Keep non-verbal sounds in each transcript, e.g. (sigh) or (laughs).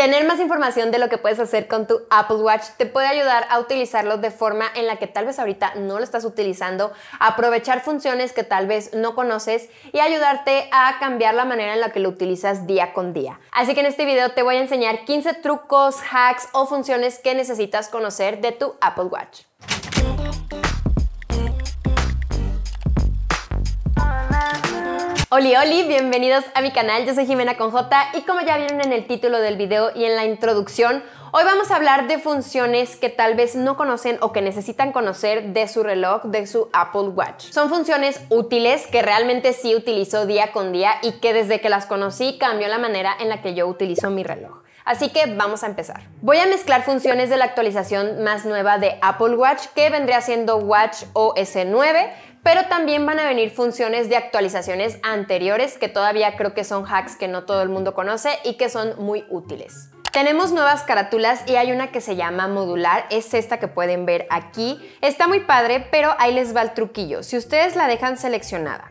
Tener más información de lo que puedes hacer con tu Apple Watch te puede ayudar a utilizarlo de forma en la que tal vez ahorita no lo estás utilizando, aprovechar funciones que tal vez no conoces y ayudarte a cambiar la manera en la que lo utilizas día con día. Así que en este video te voy a enseñar 15 trucos, hacks o funciones que necesitas conocer de tu Apple Watch. Oli Oli, bienvenidos a mi canal, yo soy Jimena con J y como ya vieron en el título del video y en la introducción, hoy vamos a hablar de funciones que tal vez no conocen o que necesitan conocer de su reloj, de su Apple Watch. Son funciones útiles que realmente sí utilizo día con día y que desde que las conocí cambió la manera en la que yo utilizo mi reloj. Así que vamos a empezar. Voy a mezclar funciones de la actualización más nueva de Apple Watch, que vendría siendo Watch OS 9, pero también van a venir funciones de actualizaciones anteriores que todavía creo que son hacks que no todo el mundo conoce y que son muy útiles. Tenemos nuevas carátulas y hay una que se llama modular, es esta que pueden ver aquí. Está muy padre, pero ahí les va el truquillo. Si ustedes la dejan seleccionada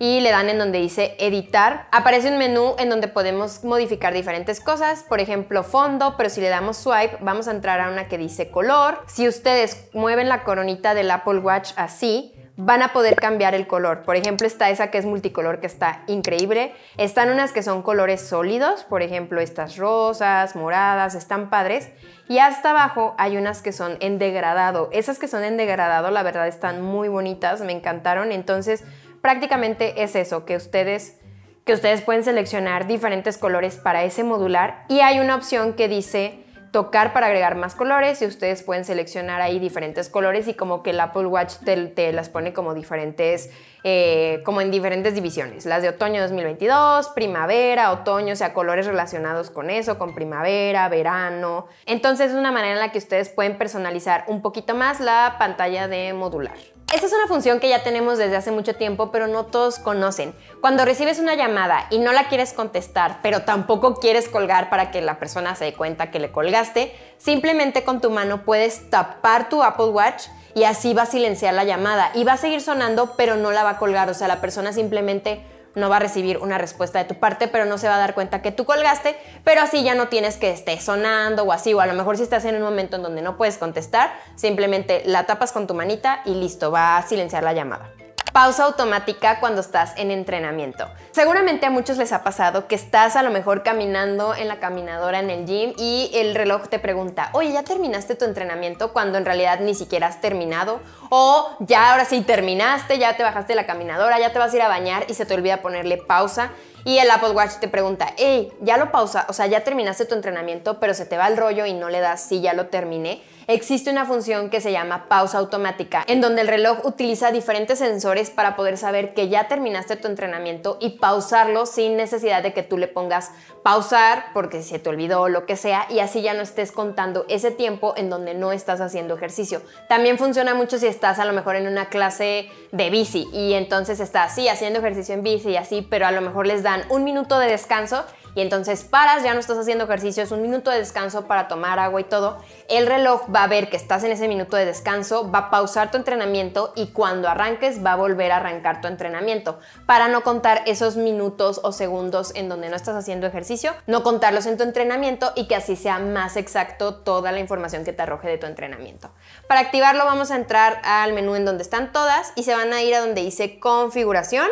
y le dan en donde dice editar, aparece un menú en donde podemos modificar diferentes cosas, por ejemplo fondo, pero si le damos swipe vamos a entrar a una que dice color. Si ustedes mueven la coronita del Apple Watch así, van a poder cambiar el color. Por ejemplo, está esa que es multicolor, que está increíble. Están unas que son colores sólidos, por ejemplo, estas rosas, moradas, están padres. Y hasta abajo hay unas que son en degradado. Esas que son en degradado, la verdad, están muy bonitas, me encantaron. Entonces, prácticamente es eso, que ustedes que ustedes pueden seleccionar diferentes colores para ese modular y hay una opción que dice tocar para agregar más colores y ustedes pueden seleccionar ahí diferentes colores y como que el Apple Watch te, las pone como diferentes eh, como en diferentes divisiones, las de otoño 2022, primavera, otoño, o sea, colores relacionados con eso, con primavera, verano. Entonces es una manera en la que ustedes pueden personalizar un poquito más la pantalla de modular. Esta es una función que ya tenemos desde hace mucho tiempo, pero no todos conocen. Cuando recibes una llamada y no la quieres contestar, pero tampoco quieres colgar para que la persona se dé cuenta que le colgaste, simplemente con tu mano puedes tapar tu Apple Watch y así va a silenciar la llamada y va a seguir sonando, pero no la va a colgar, o sea, la persona simplemente no va a recibir una respuesta de tu parte, pero no se va a dar cuenta que tú colgaste, pero así ya no tienes que esté sonando o así, o a lo mejor si estás en un momento en donde no puedes contestar, simplemente la tapas con tu manita y listo, va a silenciar la llamada. Pausa automática cuando estás en entrenamiento. Seguramente a muchos les ha pasado que estás a lo mejor caminando en la caminadora en el gym y el reloj te pregunta, oye, ¿ya terminaste tu entrenamiento cuando en realidad ni siquiera has terminado? O ya ahora sí terminaste, ya te bajaste de la caminadora, ya te vas a ir a bañar y se te olvida ponerle pausa. Y el Apple Watch te pregunta, hey, ya lo pausa, o sea, ya terminaste tu entrenamiento, pero se te va el rollo y no le das, sí, ya lo terminé existe una función que se llama pausa automática, en donde el reloj utiliza diferentes sensores para poder saber que ya terminaste tu entrenamiento y pausarlo sin necesidad de que tú le pongas pausar porque se te olvidó o lo que sea y así ya no estés contando ese tiempo en donde no estás haciendo ejercicio. También funciona mucho si estás a lo mejor en una clase de bici y entonces estás así haciendo ejercicio en bici y así, pero a lo mejor les dan un minuto de descanso y entonces paras, ya no estás haciendo ejercicio, es un minuto de descanso para tomar agua y todo, el reloj va a ver que estás en ese minuto de descanso, va a pausar tu entrenamiento y cuando arranques va a volver a arrancar tu entrenamiento para no contar esos minutos o segundos en donde no estás haciendo ejercicio, no contarlos en tu entrenamiento y que así sea más exacto toda la información que te arroje de tu entrenamiento. Para activarlo vamos a entrar al menú en donde están todas y se van a ir a donde dice configuración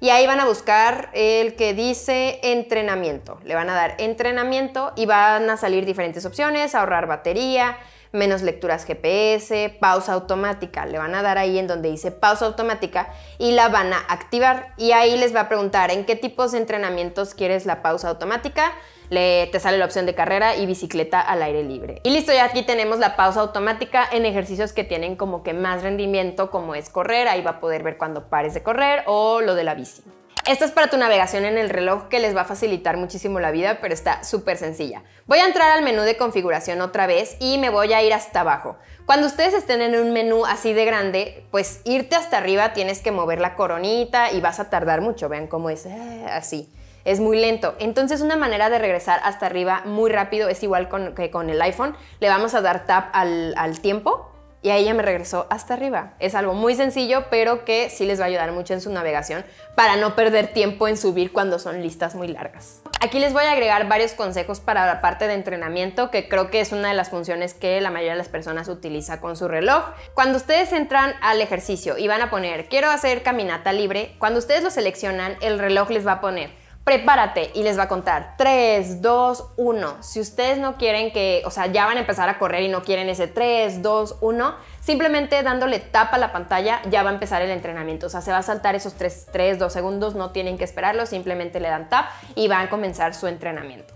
y ahí van a buscar el que dice entrenamiento. Le van a dar entrenamiento y van a salir diferentes opciones, ahorrar batería, menos lecturas GPS, pausa automática. Le van a dar ahí en donde dice pausa automática y la van a activar. Y ahí les va a preguntar en qué tipos de entrenamientos quieres la pausa automática. Le, te sale la opción de carrera y bicicleta al aire libre. Y listo, ya aquí tenemos la pausa automática en ejercicios que tienen como que más rendimiento, como es correr. Ahí va a poder ver cuando pares de correr o lo de la bici. Esta es para tu navegación en el reloj que les va a facilitar muchísimo la vida, pero está súper sencilla. Voy a entrar al menú de configuración otra vez y me voy a ir hasta abajo. Cuando ustedes estén en un menú así de grande, pues irte hasta arriba tienes que mover la coronita y vas a tardar mucho. Vean cómo es eh, así. Es muy lento. Entonces una manera de regresar hasta arriba muy rápido es igual que con el iPhone. Le vamos a dar tap al tiempo y ahí ella me regresó hasta arriba. Es algo muy sencillo, pero que sí les va a ayudar mucho en su navegación para no perder tiempo en subir cuando son listas muy largas. Aquí les voy a agregar varios consejos para la parte de entrenamiento, que creo que es una de las funciones que la mayoría de las personas utiliza con su reloj. Cuando ustedes entran al ejercicio y van a poner, quiero hacer caminata libre, cuando ustedes lo seleccionan, el reloj les va a poner prepárate y les va a contar 3, 2, 1. Si ustedes no quieren que, o sea, ya van a empezar a correr y no quieren ese 3, 2, 1, simplemente dándole tap a la pantalla ya va a empezar el entrenamiento. O sea, se va a saltar esos 3, 3, 2 segundos, no tienen que esperarlo, simplemente le dan tap y van a comenzar su entrenamiento.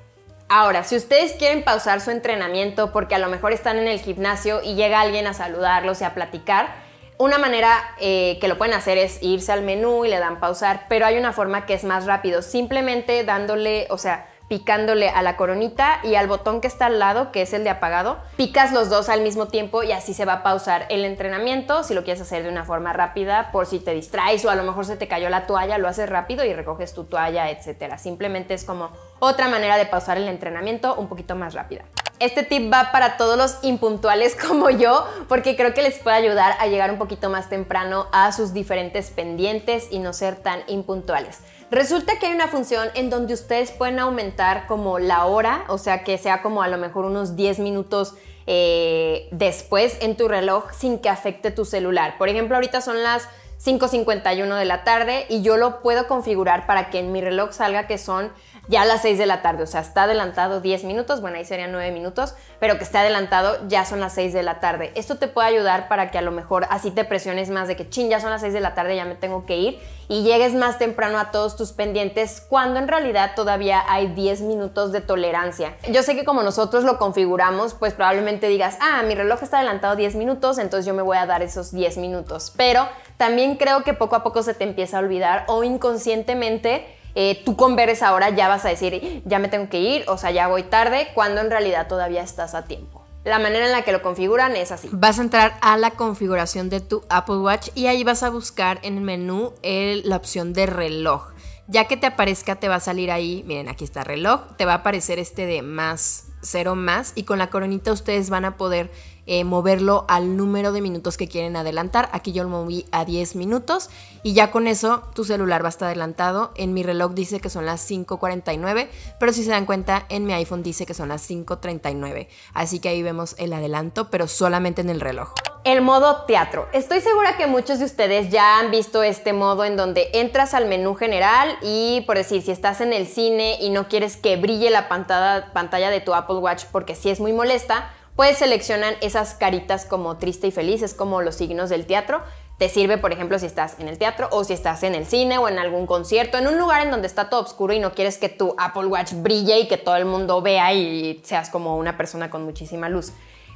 Ahora, si ustedes quieren pausar su entrenamiento porque a lo mejor están en el gimnasio y llega alguien a saludarlos y a platicar, una manera eh, que lo pueden hacer es irse al menú y le dan pausar, pero hay una forma que es más rápido, simplemente dándole, o sea, picándole a la coronita y al botón que está al lado, que es el de apagado, picas los dos al mismo tiempo y así se va a pausar el entrenamiento, si lo quieres hacer de una forma rápida, por si te distraes o a lo mejor se te cayó la toalla, lo haces rápido y recoges tu toalla, etc. Simplemente es como otra manera de pausar el entrenamiento un poquito más rápida. Este tip va para todos los impuntuales (laughs) como yo, porque creo que les puede ayudar a llegar un poquito más temprano a sus diferentes pendientes y no ser tan impuntuales. Resulta que hay una función en donde ustedes pueden aumentar como la hora, o sea que sea como a lo mejor unos 10 minutos eh, después en tu reloj sin que afecte tu celular. Por ejemplo, ahorita son las 5.51 de la tarde y yo lo puedo configurar para que en mi reloj salga que son ya a las 6 de la tarde, o sea, está adelantado 10 minutos, bueno, ahí serían 9 minutos, pero que esté adelantado ya son las 6 de la tarde. Esto te puede ayudar para que a lo mejor así te presiones más de que, ching, ya son las 6 de la tarde, ya me tengo que ir, y llegues más temprano a todos tus pendientes, cuando en realidad todavía hay 10 minutos de tolerancia. Yo sé que como nosotros lo configuramos, pues probablemente digas, ah, mi reloj está adelantado 10 minutos, entonces yo me voy a dar esos 10 minutos, pero también creo que poco a poco se te empieza a olvidar o inconscientemente eh, tú con veres ahora ya vas a decir, ya me tengo que ir, o sea, ya voy tarde, cuando en realidad todavía estás a tiempo. La manera en la que lo configuran es así. Vas a entrar a la configuración de tu Apple Watch y ahí vas a buscar en el menú la opción de reloj. Ya que te aparezca te va a salir ahí, miren, aquí está reloj, te va a aparecer este de más, cero más y con la coronita ustedes van a poder eh, moverlo al número de minutos que quieren adelantar. Aquí yo lo moví a 10 minutos y ya con eso tu celular va a estar adelantado. En mi reloj dice que son las 5.49, pero si se dan cuenta en mi iPhone dice que son las 5.39. Así que ahí vemos el adelanto, pero solamente en el reloj. El modo teatro. Estoy segura que muchos de ustedes ya han visto este modo en donde entras al menú general y por decir, si estás en el cine y no quieres que brille la pantalla, de tu Apple Watch porque si es muy molesta, pues seleccionan esas caritas como triste y feliz, es como los signos del teatro. Te sirve, por ejemplo, si estás en el teatro o si estás en el cine o en algún concierto, en un lugar en donde está todo oscuro y no quieres que tu Apple Watch brille y que todo el mundo vea y seas como una persona con muchísima luz.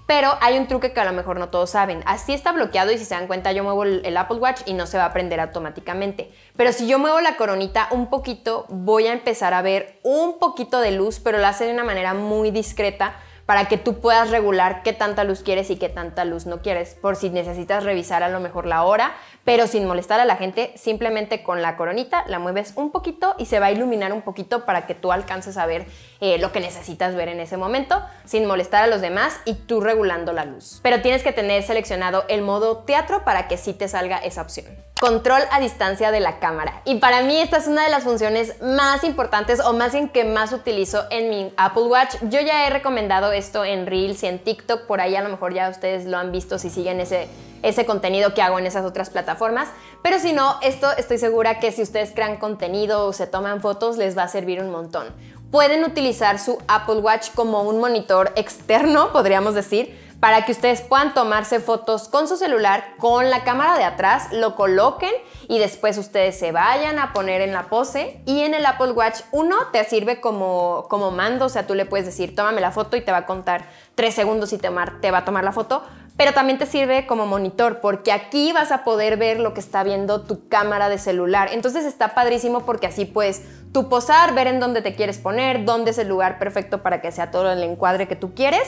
Pero hay un truque que a lo mejor no todos saben. Así está bloqueado y si se dan cuenta yo muevo el Apple Watch y no se va a prender automáticamente. Pero si yo muevo la coronita un poquito, voy a empezar a ver un poquito de luz, pero la hace de una manera muy discreta para que tú puedas regular qué tanta luz quieres y qué tanta luz no quieres, por si necesitas revisar a lo mejor la hora, pero sin molestar a la gente, simplemente con la coronita la mueves un poquito y se va a iluminar un poquito para que tú alcances a ver eh, lo que necesitas ver en ese momento, sin molestar a los demás y tú regulando la luz. Pero tienes que tener seleccionado el modo teatro para que sí te salga esa opción. Control a distancia de la cámara. Y para mí esta es una de las funciones más importantes o más bien que más utilizo en mi Apple Watch. Yo ya he recomendado esto en Reels y en TikTok, por ahí a lo mejor ya ustedes lo han visto si siguen ese ese contenido que hago en esas otras plataformas. Pero si no, esto estoy segura que si ustedes crean contenido o se toman fotos, les va a servir un montón pueden utilizar su Apple Watch como un monitor externo, (laughs) podríamos decir, para que ustedes puedan tomarse fotos con su celular, con la cámara de atrás, lo coloquen y después ustedes se vayan a poner en la pose. Y en el Apple Watch 1 te sirve como, como mando, o sea, tú le puedes decir, tómame la foto y te va a contar 3 segundos y te va a tomar la foto pero también te sirve como monitor, porque aquí vas a poder ver lo que está viendo tu cámara de celular. Entonces está padrísimo porque así puedes tu posar, ver en dónde te quieres poner, dónde es el lugar perfecto para que sea todo el encuadre que tú quieres.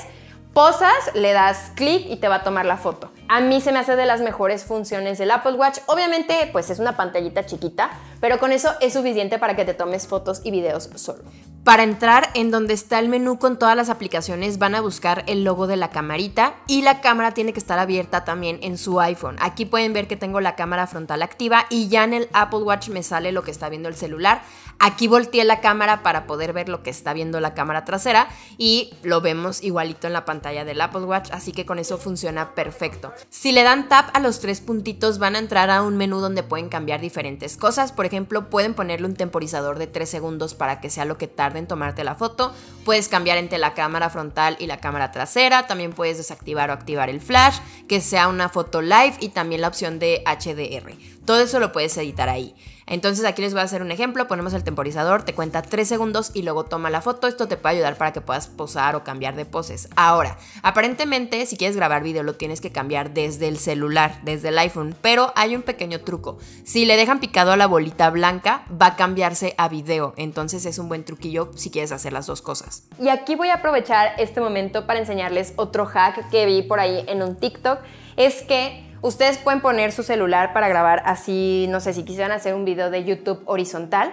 Posas, le das clic y te va a tomar la foto. A mí se me hace de las mejores funciones del Apple Watch. Obviamente, pues es una pantallita chiquita, pero con eso es suficiente para que te tomes fotos y videos solo. Para entrar en donde está el menú con todas las aplicaciones van a buscar el logo de la camarita y la cámara tiene que estar abierta también en su iPhone. Aquí pueden ver que tengo la cámara frontal activa y ya en el Apple Watch me sale lo que está viendo el celular. Aquí volteé la cámara para poder ver lo que está viendo la cámara trasera y lo vemos igualito en la pantalla del Apple Watch, así que con eso funciona perfecto. Si le dan tap a los tres puntitos van a entrar a un menú donde pueden cambiar diferentes cosas, por ejemplo pueden ponerle un temporizador de 3 segundos para que sea lo que tarde en tomarte la foto, puedes cambiar entre la cámara frontal y la cámara trasera, también puedes desactivar o activar el flash, que sea una foto live y también la opción de HDR. Todo eso lo puedes editar ahí. Entonces aquí les voy a hacer un ejemplo, ponemos el temporizador, te cuenta 3 segundos y luego toma la foto, esto te puede ayudar para que puedas posar o cambiar de poses. Ahora, aparentemente si quieres grabar video lo tienes que cambiar desde el celular, desde el iPhone, pero hay un pequeño truco. Si le dejan picado a la bolita blanca, va a cambiarse a video, entonces es un buen truquillo si quieres hacer las dos cosas. Y aquí voy a aprovechar este momento para enseñarles otro hack que vi por ahí en un TikTok, es que Ustedes pueden poner su celular para grabar así, no sé, si quisieran hacer un video de YouTube horizontal,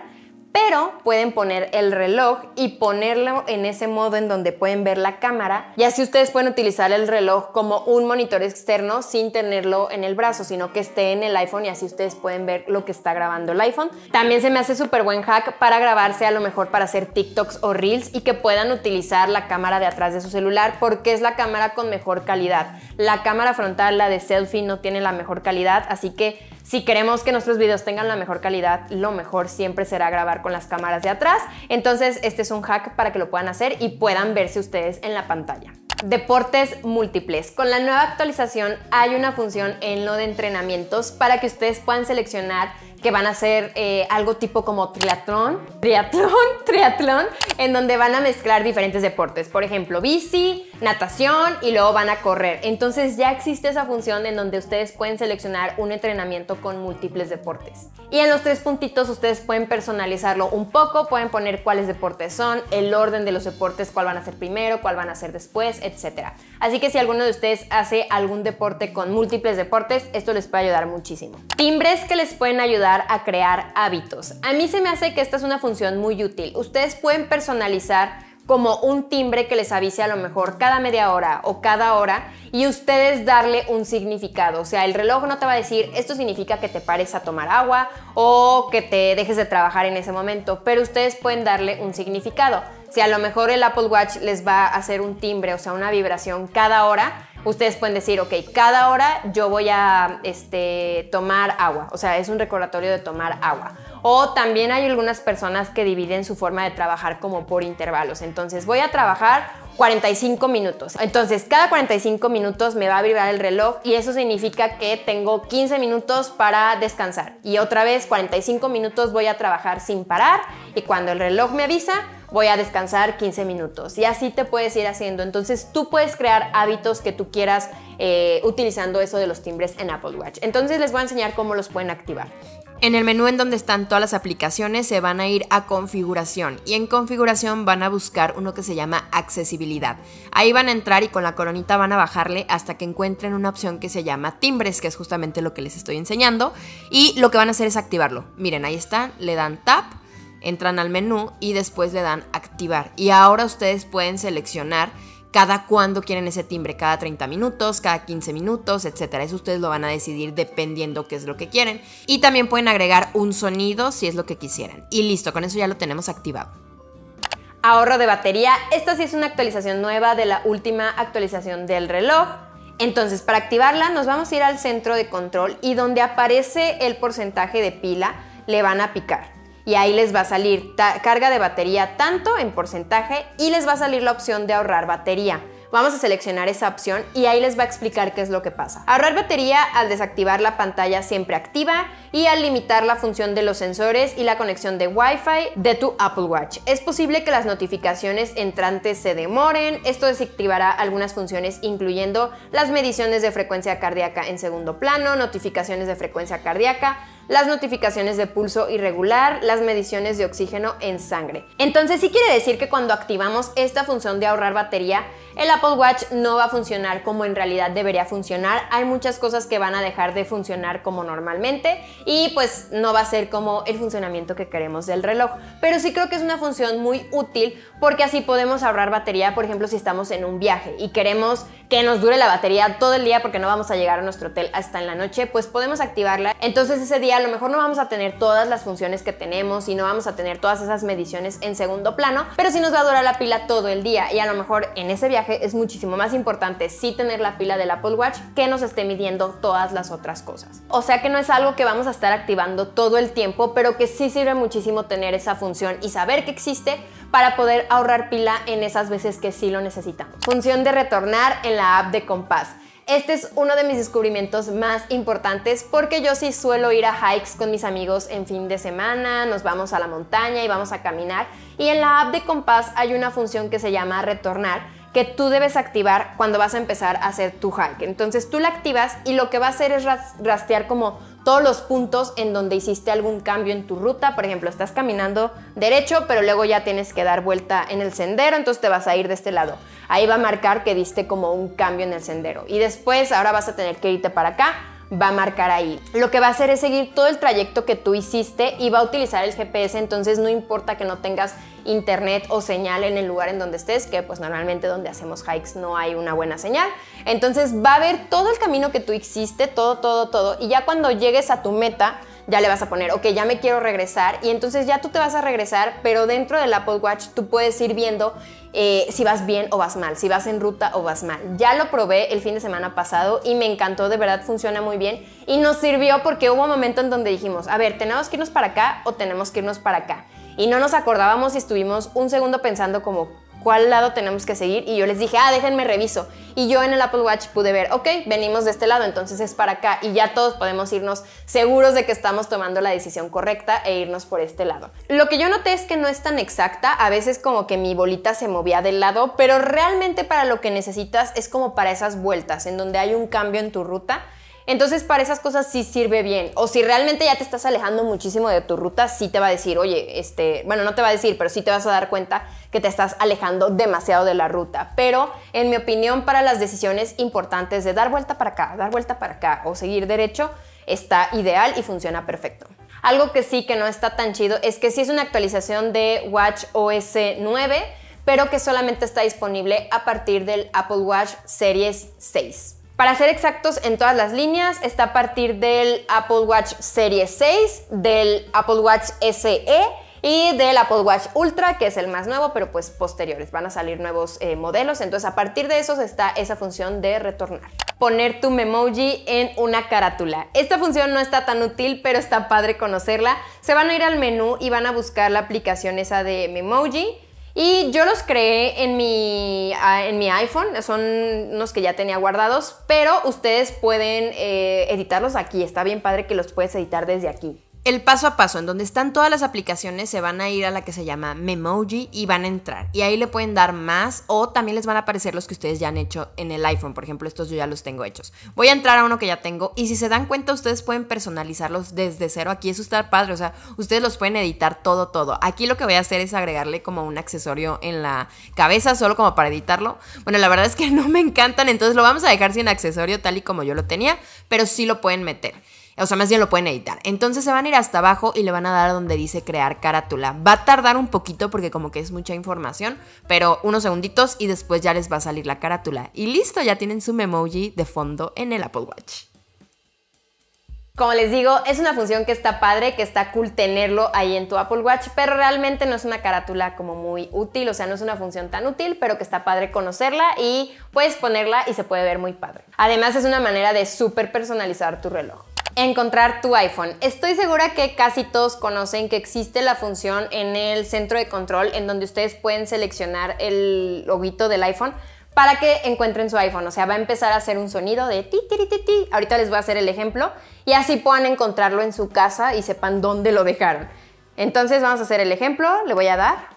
pero pueden poner el reloj y ponerlo en ese modo en donde pueden ver la cámara y así ustedes pueden utilizar el reloj como un monitor externo sin tenerlo en el brazo, sino que esté en el iPhone y así ustedes pueden ver lo que está grabando el iPhone. También se me hace súper buen hack para grabarse a lo mejor para hacer TikToks o Reels y que puedan utilizar la cámara de atrás de su celular porque es la cámara con mejor calidad. La cámara frontal, la de selfie, no tiene la mejor calidad, así que si queremos que nuestros videos tengan la mejor calidad, lo mejor siempre será grabar con las cámaras de atrás. Entonces este es un hack para que lo puedan hacer y puedan verse ustedes en la pantalla. Deportes múltiples. Con la nueva actualización hay una función en lo de entrenamientos para que ustedes puedan seleccionar que van a hacer eh, algo tipo como triatlón, triatlón, (laughs) triatlón, en donde van a mezclar diferentes deportes. Por ejemplo, bici, natación y luego van a correr. Entonces ya existe esa función en donde ustedes pueden seleccionar un entrenamiento con múltiples deportes. Y en los tres puntitos ustedes pueden personalizarlo un poco, pueden poner cuáles deportes son, el orden de los deportes, cuál van a ser primero, cuál van a ser después, etc. Así que si alguno de ustedes hace algún deporte con múltiples deportes, esto les puede ayudar muchísimo. Timbres que les pueden ayudar a crear hábitos. A mí se me hace que esta es una función muy útil. Ustedes pueden personalizar como un timbre que les avise a lo mejor cada media hora o cada hora y ustedes darle un significado. O sea, el reloj no te va a decir esto significa que te pares a tomar agua o que te dejes de trabajar en ese momento, pero ustedes pueden darle un significado. Si a lo mejor el Apple Watch les va a hacer un timbre, o sea, una vibración cada hora, ustedes pueden decir, ok, cada hora yo voy a este, tomar agua, o sea, es un recordatorio de tomar agua. O también hay algunas personas que dividen su forma de trabajar como por intervalos. Entonces voy a trabajar 45 minutos. Entonces cada 45 minutos me va a vibrar el reloj y eso significa que tengo 15 minutos para descansar. Y otra vez 45 minutos voy a trabajar sin parar y cuando el reloj me avisa voy a descansar 15 minutos. Y así te puedes ir haciendo. Entonces tú puedes crear hábitos que tú quieras eh, utilizando eso de los timbres en Apple Watch. Entonces les voy a enseñar cómo los pueden activar. En el menú en donde están todas las aplicaciones se van a ir a configuración y en configuración van a buscar uno que se llama accesibilidad. Ahí van a entrar y con la coronita van a bajarle hasta que encuentren una opción que se llama timbres, que es justamente lo que les estoy enseñando. Y lo que van a hacer es activarlo. Miren, ahí está, le dan tap entran al menú y después le dan activar. Y ahora ustedes pueden seleccionar cada cuándo quieren ese timbre, cada 30 minutos, cada 15 minutos, etcétera. Eso ustedes lo van a decidir dependiendo qué es lo que quieren. Y también pueden agregar un sonido si es lo que quisieran. Y listo, con eso ya lo tenemos activado ahorro de batería. Esta sí es una actualización nueva de la última actualización del reloj. Entonces, para activarla nos vamos a ir al centro de control y donde aparece el porcentaje de pila le van a picar y ahí les va a salir carga de batería tanto en porcentaje y les va a salir la opción de ahorrar batería. Vamos a seleccionar esa opción y ahí les va a explicar qué es lo que pasa. Ahorrar batería al desactivar la pantalla siempre activa y al limitar la función de los sensores y la conexión de Wi-Fi de tu Apple Watch. Es posible que las notificaciones entrantes se demoren, esto desactivará algunas funciones incluyendo las mediciones de frecuencia cardíaca en segundo plano, notificaciones de frecuencia cardíaca, las notificaciones de pulso irregular, las mediciones de oxígeno en sangre. Entonces sí quiere decir que cuando activamos esta función de ahorrar batería, el Apple Watch no va a funcionar como en realidad debería funcionar. Hay muchas cosas que van a dejar de funcionar como normalmente y pues no va a ser como el funcionamiento que queremos del reloj. Pero sí creo que es una función muy útil porque así podemos ahorrar batería, por ejemplo, si estamos en un viaje y queremos que nos dure la batería todo el día porque no vamos a llegar a nuestro hotel hasta en la noche, pues podemos activarla. Entonces ese día a lo mejor no vamos a tener todas las funciones que tenemos y no vamos a tener todas esas mediciones en segundo plano, pero sí nos va a durar la pila todo el día y a lo mejor en ese viaje es muchísimo más importante sí tener la pila del Apple Watch que nos esté midiendo todas las otras cosas. O sea que no es algo que vamos a estar activando todo el tiempo, pero que sí sirve muchísimo tener esa función y saber que existe para poder ahorrar pila en esas veces que sí lo necesitamos. Función de retornar en la app de compás. Este es uno de mis descubrimientos más importantes porque yo sí suelo ir a hikes con mis amigos en fin de semana, nos vamos a la montaña y vamos a caminar. Y en la app de Compás hay una función que se llama retornar que tú debes activar cuando vas a empezar a hacer tu hike. Entonces tú la activas y lo que va a hacer es rastrear como todos los puntos en donde hiciste algún cambio en tu ruta. Por ejemplo, estás caminando derecho, pero luego ya tienes que dar vuelta en el sendero, entonces te vas a ir de este lado. Ahí va a marcar que diste como un cambio en el sendero. Y después ahora vas a tener que irte para acá va a marcar ahí. Lo que va a hacer es seguir todo el trayecto que tú hiciste y va a utilizar el GPS, entonces no importa que no tengas internet o señal en el lugar en donde estés, que pues normalmente donde hacemos hikes no hay una buena señal. Entonces va a ver todo el camino que tú hiciste, todo, todo, todo, y ya cuando llegues a tu meta, ya le vas a poner, ok, ya me quiero regresar. Y entonces ya tú te vas a regresar, pero dentro del Apple Watch tú puedes ir viendo eh, si vas bien o vas mal, si vas en ruta o vas mal. Ya lo probé el fin de semana pasado y me encantó, de verdad funciona muy bien. Y nos sirvió porque hubo un momento en donde dijimos, a ver, tenemos que irnos para acá o tenemos que irnos para acá. Y no nos acordábamos y estuvimos un segundo pensando como, cuál lado tenemos que seguir y yo les dije, ah, déjenme reviso. Y yo en el Apple Watch pude ver, ok, venimos de este lado, entonces es para acá y ya todos podemos irnos seguros de que estamos tomando la decisión correcta e irnos por este lado. Lo que yo noté es que no es tan exacta, a veces como que mi bolita se movía del lado, pero realmente para lo que necesitas es como para esas vueltas en donde hay un cambio en tu ruta entonces para esas cosas sí sirve bien. O si realmente ya te estás alejando muchísimo de tu ruta, sí te va a decir, oye, este, bueno, no te va a decir, pero sí te vas a dar cuenta que te estás alejando demasiado de la ruta. Pero en mi opinión, para las decisiones importantes de dar vuelta para acá, dar vuelta para acá o seguir derecho, está ideal y funciona perfecto. Algo que sí que no está tan chido es que sí es una actualización de Watch OS 9, pero que solamente está disponible a partir del Apple Watch Series 6. Para ser exactos en todas las líneas, está a partir del Apple Watch Series 6, del Apple Watch SE y del Apple Watch Ultra, que es el más nuevo, pero pues posteriores van a salir nuevos eh, modelos. Entonces a partir de esos está esa función de retornar. Poner tu memoji en una carátula. Esta función no está tan útil, pero está padre conocerla. Se van a ir al menú y van a buscar la aplicación esa de Memoji y yo los creé en mi, ah, en mi iPhone, son unos que ya tenía guardados, pero ustedes pueden eh, editarlos aquí, está bien padre que los puedes editar desde aquí el paso a paso, en donde están todas las aplicaciones, se van a ir a la que se llama Memoji y van a entrar. Y ahí le pueden dar más o también les van a aparecer los que ustedes ya han hecho en el iPhone. Por ejemplo, estos yo ya los tengo hechos. Voy a entrar a uno que ya tengo y si se dan cuenta, ustedes pueden personalizarlos desde cero. Aquí eso está padre, o sea, ustedes los pueden editar todo, todo. Aquí lo que voy a hacer es agregarle como un accesorio en la cabeza, solo como para editarlo. Bueno, la verdad es que (laughs) no me encantan, entonces lo vamos a dejar sin accesorio tal y como yo lo tenía, pero sí lo pueden meter. O sea, más bien lo pueden editar. Entonces se van a ir hasta abajo y le van a dar donde dice crear carátula. Va a tardar un poquito porque como que es mucha información, pero unos segunditos y después ya les va a salir la carátula. Y listo, ya tienen su memoji de fondo en el Apple Watch. Como les digo, es una función que está padre, que está cool tenerlo ahí en tu Apple Watch, pero realmente no es una carátula como muy útil, o sea, no es una función tan útil, pero que está padre conocerla y puedes ponerla y se puede ver muy padre. Además, es una manera de súper personalizar tu reloj encontrar tu iPhone. Estoy segura que casi todos conocen que existe la función en el centro de control en donde ustedes pueden seleccionar el loguito del iPhone para que encuentren su iPhone. O sea, va a empezar a hacer un sonido de ti, ti, ti, ti. Ahorita les voy a hacer el ejemplo y así puedan encontrarlo en su casa y sepan dónde lo dejaron. Entonces vamos a hacer el ejemplo, le voy a dar.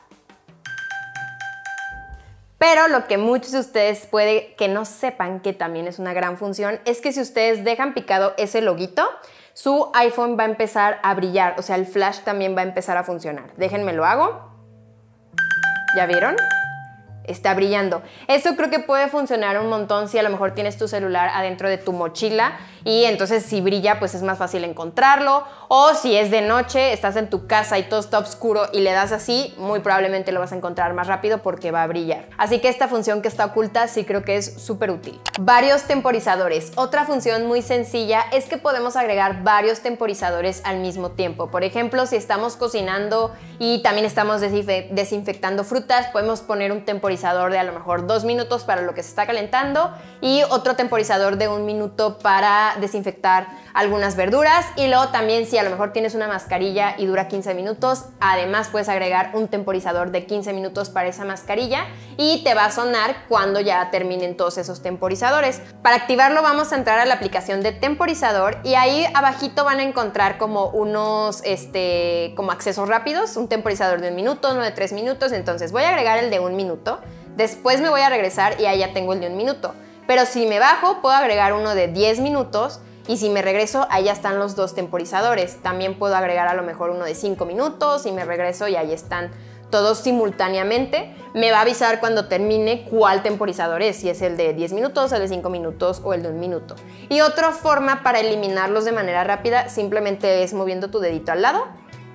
Pero lo que muchos de ustedes puede que no sepan que también es una gran función es que si ustedes dejan picado ese loguito, su iPhone va a empezar a brillar, o sea, el flash también va a empezar a funcionar. Déjenme lo hago. ¿Ya vieron? está brillando. Eso creo que puede funcionar un montón si a lo mejor tienes tu celular adentro de tu mochila y entonces si brilla pues es más fácil encontrarlo o si es de noche, estás en tu casa y todo está oscuro y le das así, muy probablemente lo vas a encontrar más rápido porque va a brillar. Así que esta función que está oculta sí creo que es súper útil. Varios temporizadores. Otra función muy sencilla es que podemos agregar varios temporizadores al mismo tiempo. Por ejemplo, si estamos cocinando y también estamos desinfectando frutas, podemos poner un temporizador de a lo mejor dos minutos para lo que se está calentando y otro temporizador de un minuto para desinfectar algunas verduras. Y luego también si a lo mejor tienes una mascarilla y dura 15 minutos, además puedes agregar un temporizador de 15 minutos para esa mascarilla y te va a sonar cuando ya terminen todos esos temporizadores. Para activarlo vamos a entrar a la aplicación de temporizador y ahí abajito van a encontrar como unos este, como accesos rápidos, un temporizador de un minuto, uno de tres minutos, entonces voy a agregar el de un minuto Después me voy a regresar y ahí ya tengo el de un minuto. Pero si me bajo, puedo agregar uno de 10 minutos y si me regreso, ahí ya están los dos temporizadores. También puedo agregar a lo mejor uno de 5 minutos y me regreso y ahí están todos simultáneamente. Me va a avisar cuando termine cuál temporizador es, si es el de 10 minutos, el de 5 minutos o el de un minuto. Y otra forma para eliminarlos de manera rápida simplemente es moviendo tu dedito al lado,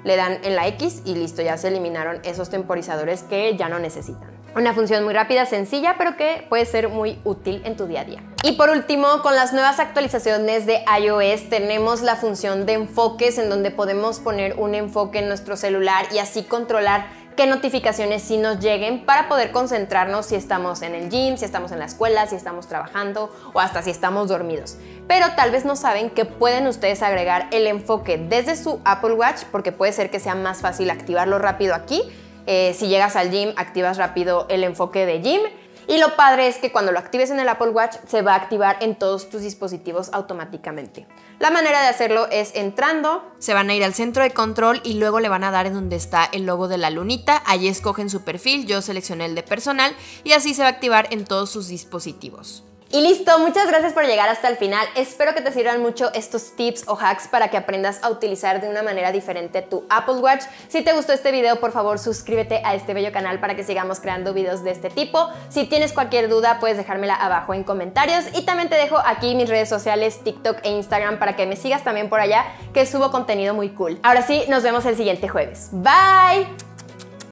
le dan en la X y listo, ya se eliminaron esos temporizadores que ya no necesitan. Una función muy rápida, sencilla, pero que puede ser muy útil en tu día a día. Y por último, con las nuevas actualizaciones de iOS tenemos la función de enfoques en donde podemos poner un enfoque en nuestro celular y así controlar qué notificaciones sí nos lleguen para poder concentrarnos si estamos en el gym, si estamos en la escuela, si estamos trabajando o hasta si estamos dormidos. Pero tal vez no saben que pueden ustedes agregar el enfoque desde su Apple Watch porque puede ser que sea más fácil activarlo rápido aquí eh, si llegas al gym, activas rápido el enfoque de gym. Y lo padre es que cuando lo actives en el Apple Watch se va a activar en todos tus dispositivos automáticamente. La manera de hacerlo es entrando, se van a ir al centro de control y luego le van a dar en donde está el logo de la lunita, allí escogen su perfil, yo seleccioné el de personal y así se va a activar en todos sus dispositivos. Y listo, muchas gracias por llegar hasta el final. Espero que te sirvan mucho estos tips o hacks para que aprendas a utilizar de una manera diferente tu Apple Watch. Si te gustó este video, por favor suscríbete a este bello canal para que sigamos creando videos de este tipo. Si tienes cualquier duda, puedes dejármela abajo en comentarios. Y también te dejo aquí mis redes sociales, TikTok e Instagram, para que me sigas también por allá, que subo contenido muy cool. Ahora sí, nos vemos el siguiente jueves. Bye.